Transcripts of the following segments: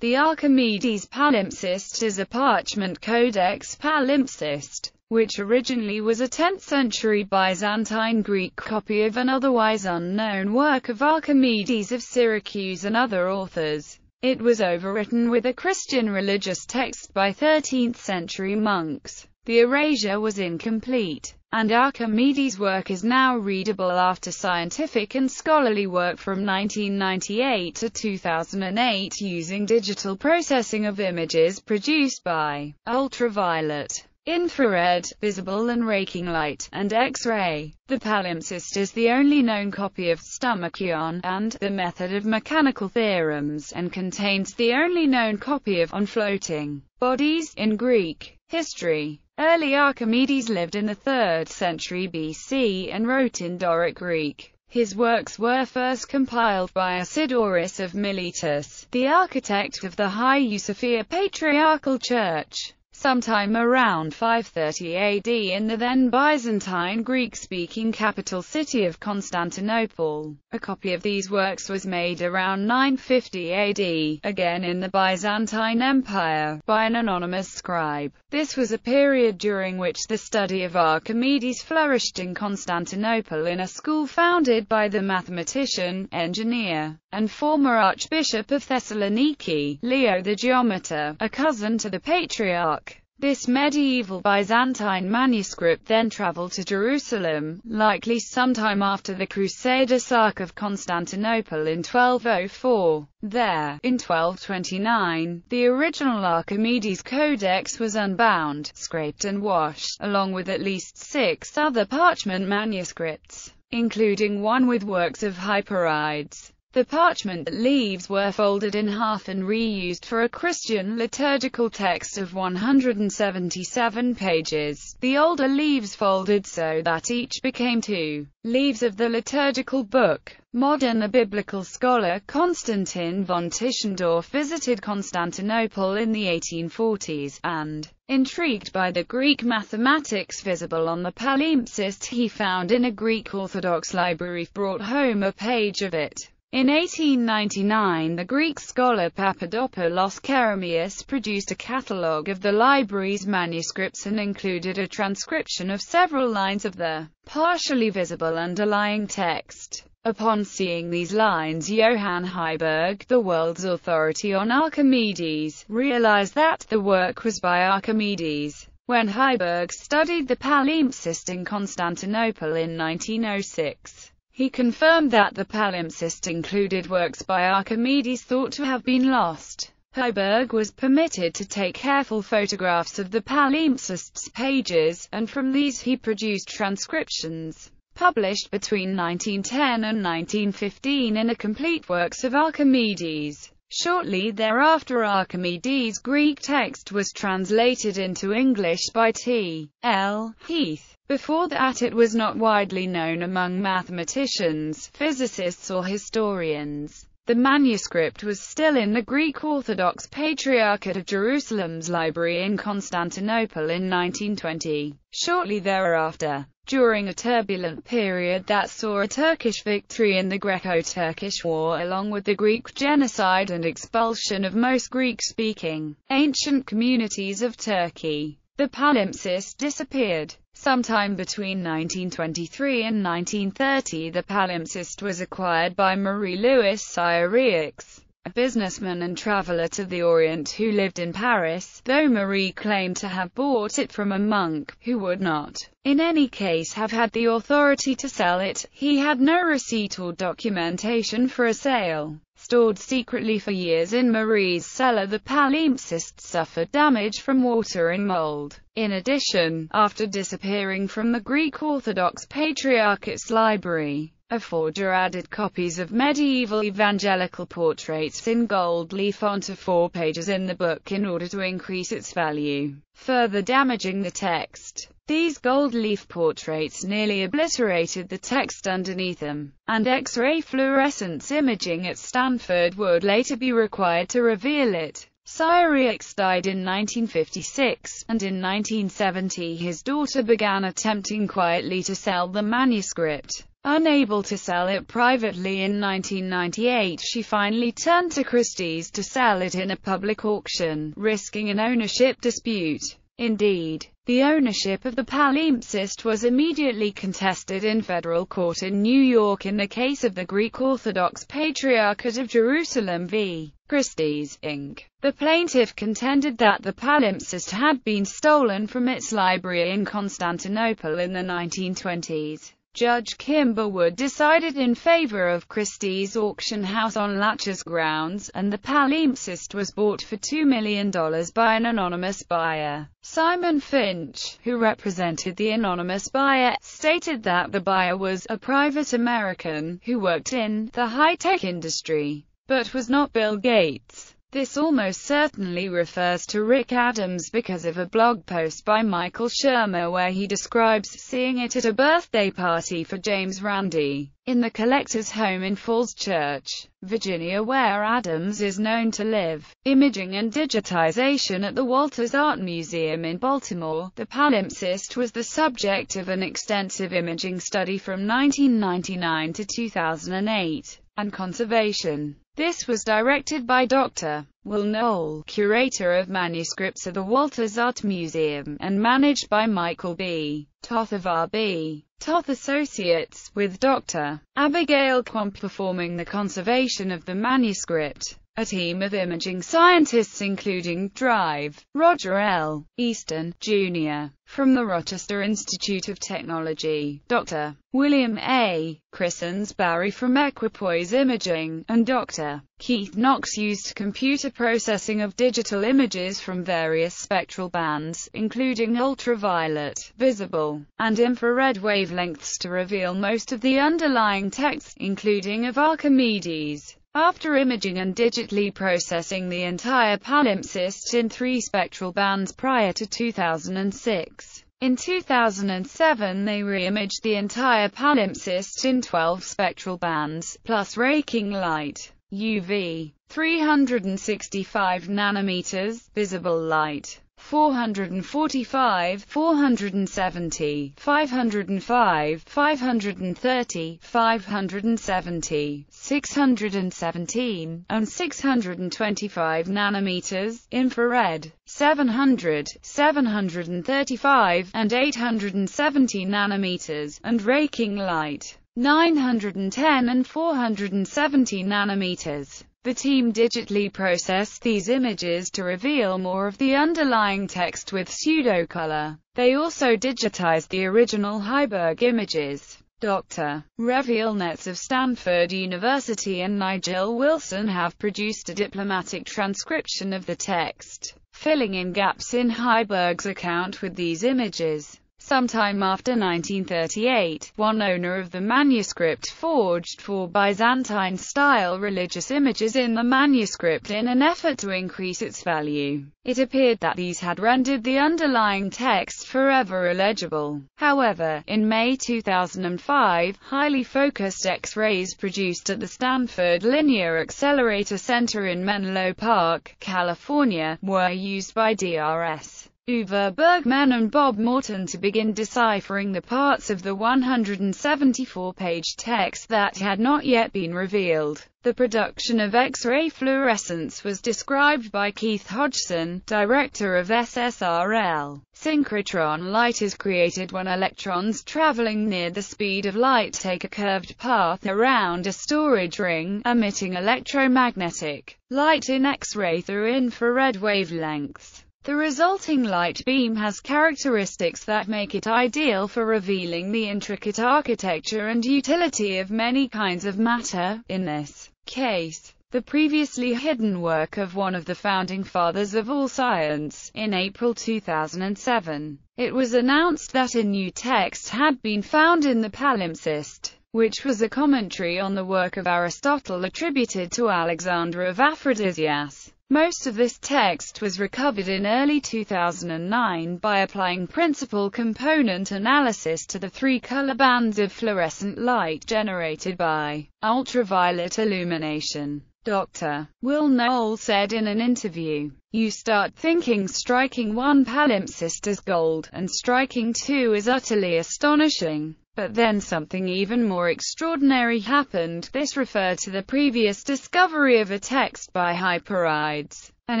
The Archimedes palimpsest is a parchment codex palimpsest, which originally was a 10th-century Byzantine Greek copy of an otherwise unknown work of Archimedes of Syracuse and other authors. It was overwritten with a Christian religious text by 13th-century monks. The erasure was incomplete, and Archimedes' work is now readable after scientific and scholarly work from 1998 to 2008 using digital processing of images produced by ultraviolet, infrared, visible and raking light, and X-ray. The palimpsest is the only known copy of Stomachion, and the method of mechanical theorems, and contains the only known copy of on floating bodies in Greek history. Early Archimedes lived in the 3rd century BC and wrote in Doric Greek. His works were first compiled by Asidorus of Miletus, the architect of the High Eusophia Patriarchal Church sometime around 530 AD in the then Byzantine Greek-speaking capital city of Constantinople. A copy of these works was made around 950 AD, again in the Byzantine Empire, by an anonymous scribe. This was a period during which the study of Archimedes flourished in Constantinople in a school founded by the mathematician, engineer, and former Archbishop of Thessaloniki, Leo the Geometer, a cousin to the Patriarch this medieval Byzantine manuscript then traveled to Jerusalem, likely sometime after the Crusader sack of Constantinople in 1204. There, in 1229, the original Archimedes Codex was unbound, scraped and washed, along with at least six other parchment manuscripts, including one with works of Hyperides. The parchment leaves were folded in half and reused for a Christian liturgical text of 177 pages. The older leaves folded so that each became two leaves of the liturgical book. Modern biblical scholar Constantin von Tischendorf visited Constantinople in the 1840s, and, intrigued by the Greek mathematics visible on the palimpsest he found in a Greek Orthodox library, brought home a page of it. In 1899 the Greek scholar Papadopoulos Keramias produced a catalogue of the library's manuscripts and included a transcription of several lines of the partially visible underlying text. Upon seeing these lines Johann Heiberg, the world's authority on Archimedes, realized that the work was by Archimedes. When Heiberg studied the palimpsest in Constantinople in 1906, he confirmed that the palimpsest included works by Archimedes thought to have been lost. Heiberg was permitted to take careful photographs of the palimpsest's pages, and from these he produced transcriptions, published between 1910 and 1915 in a complete works of Archimedes. Shortly thereafter, Archimedes' Greek text was translated into English by T. L. Heath. Before that it was not widely known among mathematicians, physicists or historians. The manuscript was still in the Greek Orthodox Patriarchate of Jerusalem's library in Constantinople in 1920. Shortly thereafter, during a turbulent period that saw a Turkish victory in the Greco-Turkish War along with the Greek genocide and expulsion of most Greek-speaking, ancient communities of Turkey. The palimpsest disappeared. Sometime between 1923 and 1930 the palimpsest was acquired by Marie-Louise Cyriax a businessman and traveler to the Orient who lived in Paris, though Marie claimed to have bought it from a monk, who would not, in any case have had the authority to sell it, he had no receipt or documentation for a sale. Stored secretly for years in Marie's cellar the palimpsest suffered damage from water and mold. In addition, after disappearing from the Greek Orthodox Patriarchate's library, a forger added copies of medieval evangelical portraits in gold leaf onto four pages in the book in order to increase its value, further damaging the text. These gold leaf portraits nearly obliterated the text underneath them, and X-ray fluorescence imaging at Stanford would later be required to reveal it. Cyriax died in 1956, and in 1970 his daughter began attempting quietly to sell the manuscript. Unable to sell it privately in 1998 she finally turned to Christie's to sell it in a public auction, risking an ownership dispute. Indeed, the ownership of the palimpsest was immediately contested in federal court in New York in the case of the Greek Orthodox Patriarchate of Jerusalem v. Christie's, Inc. The plaintiff contended that the palimpsest had been stolen from its library in Constantinople in the 1920s. Judge Kimberwood decided in favor of Christie's auction house on Latches grounds, and the palimpsest was bought for $2 million by an anonymous buyer. Simon Finch, who represented the anonymous buyer, stated that the buyer was a private American who worked in the high-tech industry, but was not Bill Gates. This almost certainly refers to Rick Adams because of a blog post by Michael Shermer where he describes seeing it at a birthday party for James Randi in the collector's home in Falls Church, Virginia where Adams is known to live. Imaging and digitization at the Walters Art Museum in Baltimore, the palimpsest was the subject of an extensive imaging study from 1999 to 2008, and conservation this was directed by Dr. Will Knoll, curator of manuscripts at the Walters Art Museum, and managed by Michael B. Toth of R.B. Toth Associates, with Dr. Abigail Quam performing the conservation of the manuscript. A team of imaging scientists including Drive, Roger L. Easton, Jr., from the Rochester Institute of Technology, Dr. William A. Christens Barry from Equipoise Imaging, and Dr. Keith Knox used computer processing of digital images from various spectral bands, including ultraviolet, visible, and infrared wavelengths to reveal most of the underlying texts, including of Archimedes. After imaging and digitally processing the entire palimpsest in three spectral bands prior to 2006. In 2007 they re-imaged the entire palimpsest in 12 spectral bands, plus raking light, UV, 365 nanometers, visible light, 445, 470, 505, 530, 570, 617, and 625 nanometers, infrared, 700, 735, and 870 nanometers, and raking light, 910 and 470 nanometers. The team digitally processed these images to reveal more of the underlying text with pseudocolor. They also digitized the original Heiberg images. Dr. Rev Nets of Stanford University and Nigel Wilson have produced a diplomatic transcription of the text, filling in gaps in Heiberg's account with these images. Sometime after 1938, one owner of the manuscript forged four Byzantine-style religious images in the manuscript in an effort to increase its value. It appeared that these had rendered the underlying text forever illegible. However, in May 2005, highly focused X-rays produced at the Stanford Linear Accelerator Center in Menlo Park, California, were used by DRS Uwe Bergman and Bob Morton to begin deciphering the parts of the 174-page text that had not yet been revealed. The production of X-ray fluorescence was described by Keith Hodgson, director of SSRL. Synchrotron light is created when electrons traveling near the speed of light take a curved path around a storage ring, emitting electromagnetic light in X-ray through infrared wavelengths. The resulting light beam has characteristics that make it ideal for revealing the intricate architecture and utility of many kinds of matter, in this case, the previously hidden work of one of the founding fathers of all science. In April 2007, it was announced that a new text had been found in the palimpsest which was a commentary on the work of Aristotle attributed to Alexander of Aphrodisias. Most of this text was recovered in early 2009 by applying principal component analysis to the three-color bands of fluorescent light generated by ultraviolet illumination. Dr. Will Noel said in an interview, You start thinking striking one palimpsest is gold, and striking two is utterly astonishing. But then something even more extraordinary happened, this referred to the previous discovery of a text by Hyperides, an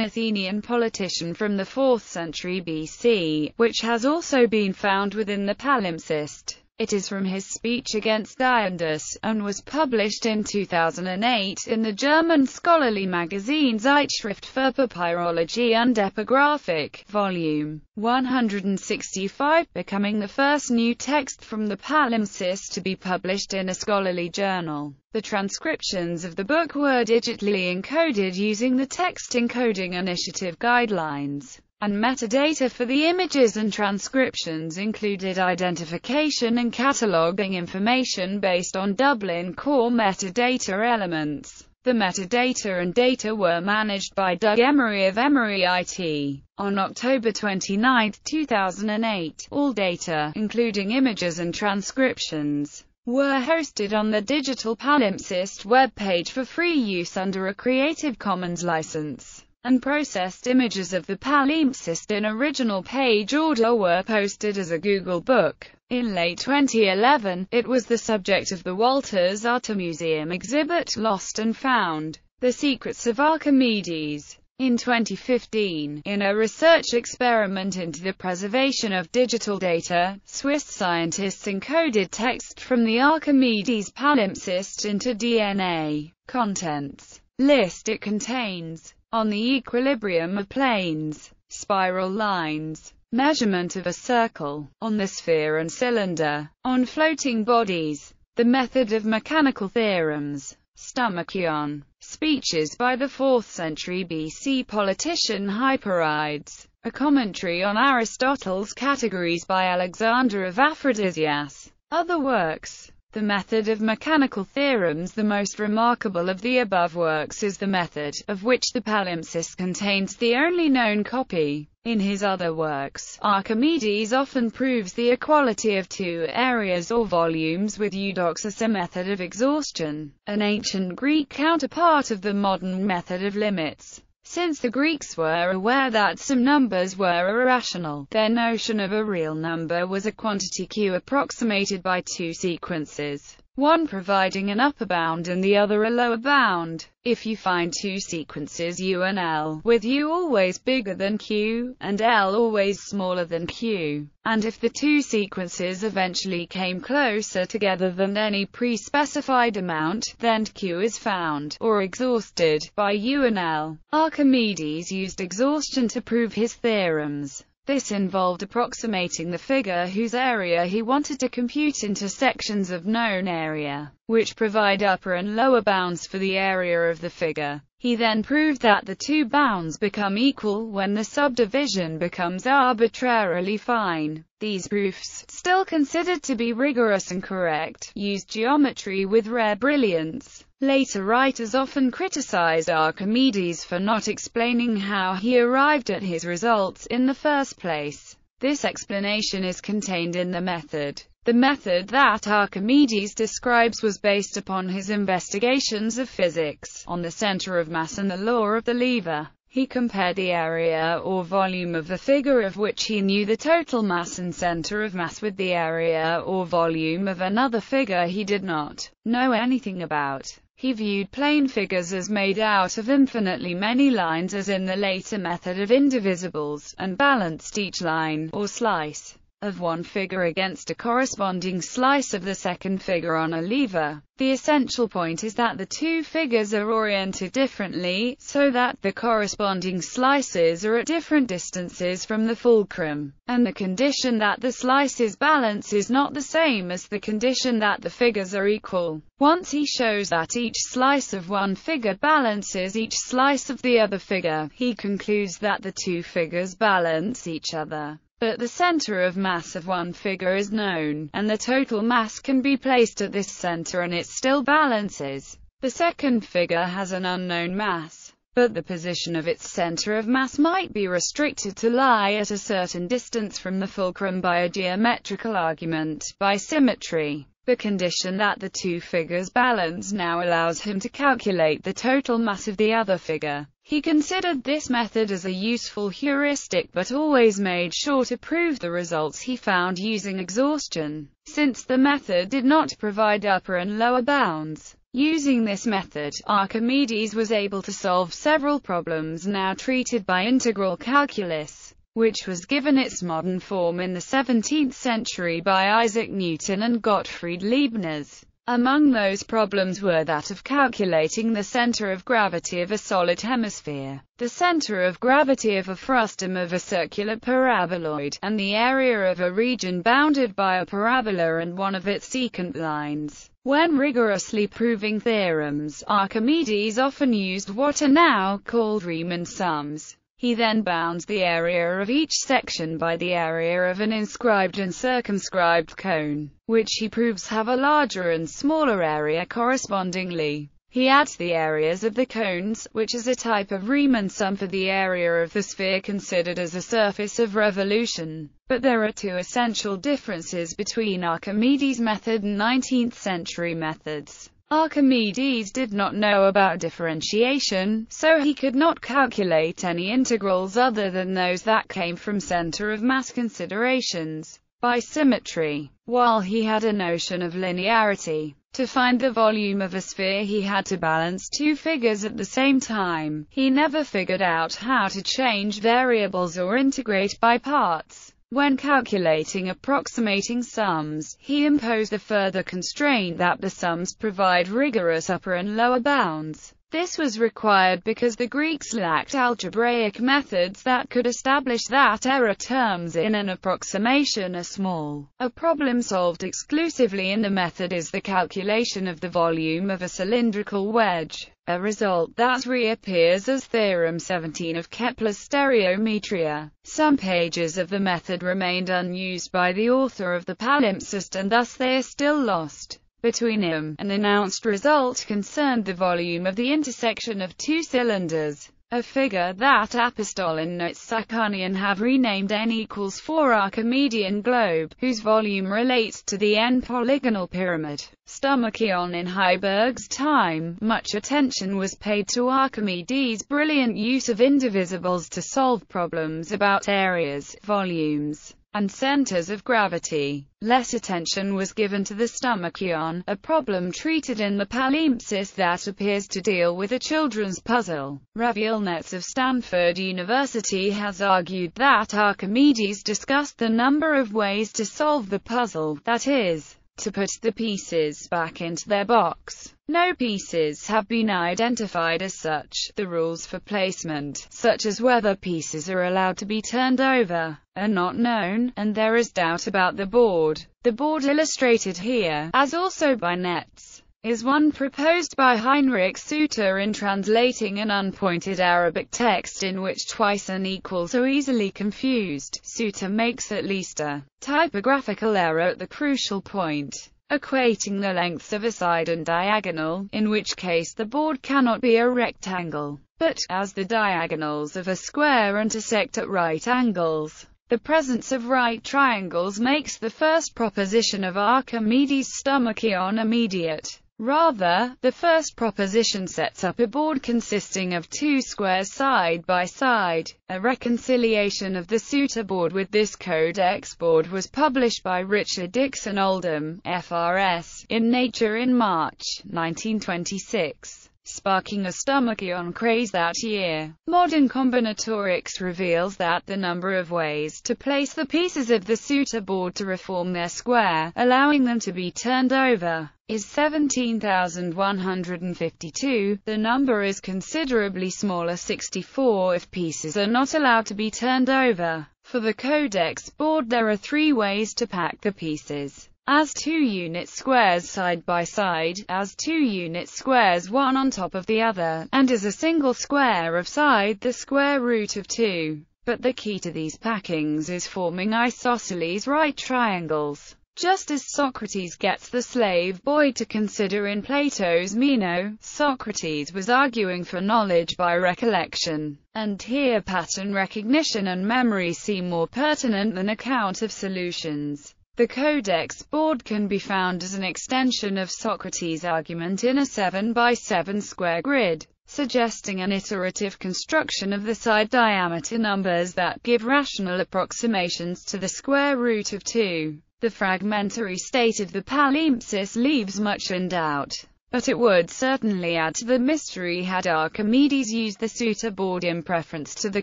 Athenian politician from the 4th century BC, which has also been found within the palimpsest. It is from his speech against Diandus and was published in 2008 in the German scholarly magazine Zeitschrift für Papyrologie und Epigraphic, volume 165, becoming the first new text from the palimpsest to be published in a scholarly journal. The transcriptions of the book were digitally encoded using the Text Encoding Initiative guidelines and metadata for the images and transcriptions included identification and cataloging information based on Dublin core metadata elements. The metadata and data were managed by Doug Emery of Emery IT. On October 29, 2008, all data, including images and transcriptions, were hosted on the Digital Palimpsest webpage for free use under a Creative Commons license and processed images of the palimpsest in original page order were posted as a Google book. In late 2011, it was the subject of the Walters Art Museum exhibit Lost and Found, The Secrets of Archimedes. In 2015, in a research experiment into the preservation of digital data, Swiss scientists encoded text from the Archimedes palimpsest into DNA contents list it contains on the equilibrium of planes, spiral lines, measurement of a circle, on the sphere and cylinder, on floating bodies, the method of mechanical theorems, stomachion, speeches by the 4th century BC politician Hyperides, a commentary on Aristotle's categories by Alexander of Aphrodisias, other works the method of mechanical theorems The most remarkable of the above works is the method, of which the palimpsest contains the only known copy. In his other works, Archimedes often proves the equality of two areas or volumes with Eudoxus a method of exhaustion, an ancient Greek counterpart of the modern method of limits. Since the Greeks were aware that some numbers were irrational, their notion of a real number was a quantity q approximated by two sequences one providing an upper bound and the other a lower bound. If you find two sequences U and L, with U always bigger than Q, and L always smaller than Q, and if the two sequences eventually came closer together than any pre-specified amount, then Q is found, or exhausted, by U and L. Archimedes used exhaustion to prove his theorems. This involved approximating the figure whose area he wanted to compute into sections of known area, which provide upper and lower bounds for the area of the figure. He then proved that the two bounds become equal when the subdivision becomes arbitrarily fine. These proofs, still considered to be rigorous and correct, used geometry with rare brilliance. Later writers often criticized Archimedes for not explaining how he arrived at his results in the first place. This explanation is contained in the method. The method that Archimedes describes was based upon his investigations of physics, on the center of mass and the law of the lever. He compared the area or volume of the figure of which he knew the total mass and center of mass with the area or volume of another figure he did not know anything about. He viewed plane figures as made out of infinitely many lines as in the later method of indivisibles, and balanced each line, or slice, of one figure against a corresponding slice of the second figure on a lever. The essential point is that the two figures are oriented differently, so that the corresponding slices are at different distances from the fulcrum, and the condition that the slices balance is not the same as the condition that the figures are equal. Once he shows that each slice of one figure balances each slice of the other figure, he concludes that the two figures balance each other but the center of mass of one figure is known, and the total mass can be placed at this center and it still balances. The second figure has an unknown mass, but the position of its center of mass might be restricted to lie at a certain distance from the fulcrum by a geometrical argument, by symmetry. The condition that the two figures balance now allows him to calculate the total mass of the other figure. He considered this method as a useful heuristic but always made sure to prove the results he found using exhaustion, since the method did not provide upper and lower bounds. Using this method, Archimedes was able to solve several problems now treated by integral calculus which was given its modern form in the 17th century by Isaac Newton and Gottfried Leibniz. Among those problems were that of calculating the center of gravity of a solid hemisphere, the center of gravity of a frustum of a circular paraboloid, and the area of a region bounded by a parabola and one of its secant lines. When rigorously proving theorems, Archimedes often used what are now called Riemann sums. He then bounds the area of each section by the area of an inscribed and circumscribed cone, which he proves have a larger and smaller area correspondingly. He adds the areas of the cones, which is a type of Riemann sum for the area of the sphere considered as a surface of revolution. But there are two essential differences between Archimedes' method and 19th-century methods. Archimedes did not know about differentiation, so he could not calculate any integrals other than those that came from center of mass considerations by symmetry, while he had a notion of linearity. To find the volume of a sphere he had to balance two figures at the same time. He never figured out how to change variables or integrate by parts. When calculating approximating sums, he imposed the further constraint that the sums provide rigorous upper and lower bounds. This was required because the Greeks lacked algebraic methods that could establish that error terms in an approximation are small. A problem solved exclusively in the method is the calculation of the volume of a cylindrical wedge, a result that reappears as Theorem 17 of Kepler's stereometria. Some pages of the method remained unused by the author of the palimpsest and thus they are still lost between him, an announced result concerned the volume of the intersection of two cylinders, a figure that Apostolin notes Sicanian have renamed n equals 4 Archimedean globe, whose volume relates to the n-polygonal pyramid. Stomachion in Heiberg's time, much attention was paid to Archimedes' brilliant use of indivisibles to solve problems about areas, volumes, and centers of gravity. Less attention was given to the stomachion, a problem treated in the palimpsest that appears to deal with a children's puzzle. Nets of Stanford University has argued that Archimedes discussed the number of ways to solve the puzzle, that is, to put the pieces back into their box. No pieces have been identified as such. The rules for placement, such as whether pieces are allowed to be turned over, are not known, and there is doubt about the board. The board illustrated here, as also by nets, is one proposed by Heinrich Suter in translating an unpointed Arabic text in which twice an equals are easily confused. Suter makes at least a typographical error at the crucial point equating the lengths of a side and diagonal, in which case the board cannot be a rectangle. But, as the diagonals of a square intersect at right angles, the presence of right triangles makes the first proposition of Archimedes' stomachion immediate. Rather, the first proposition sets up a board consisting of two squares side by side. A reconciliation of the suitor board with this codex board was published by Richard Dixon Oldham, FRS, in Nature in March 1926 sparking a stomachion craze that year. Modern combinatorics reveals that the number of ways to place the pieces of the suitor board to reform their square, allowing them to be turned over, is 17,152, the number is considerably smaller 64 if pieces are not allowed to be turned over. For the codex board there are three ways to pack the pieces as two unit squares side by side, as two unit squares one on top of the other, and as a single square of side the square root of 2. But the key to these packings is forming isosceles right triangles. Just as Socrates gets the slave boy to consider in Plato's Meno, Socrates was arguing for knowledge by recollection, and here pattern recognition and memory seem more pertinent than account of solutions. The codex board can be found as an extension of Socrates' argument in a 7x7 square grid, suggesting an iterative construction of the side diameter numbers that give rational approximations to the square root of 2. The fragmentary state of the palimpsest leaves much in doubt, but it would certainly add to the mystery had Archimedes used the Sutta board in preference to the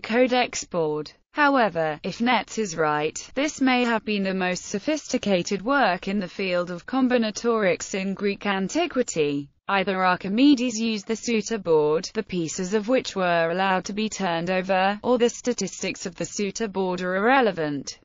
Codex board. However, if Netz is right, this may have been the most sophisticated work in the field of combinatorics in Greek antiquity. Either Archimedes used the suitor board, the pieces of which were allowed to be turned over, or the statistics of the suitor board are irrelevant.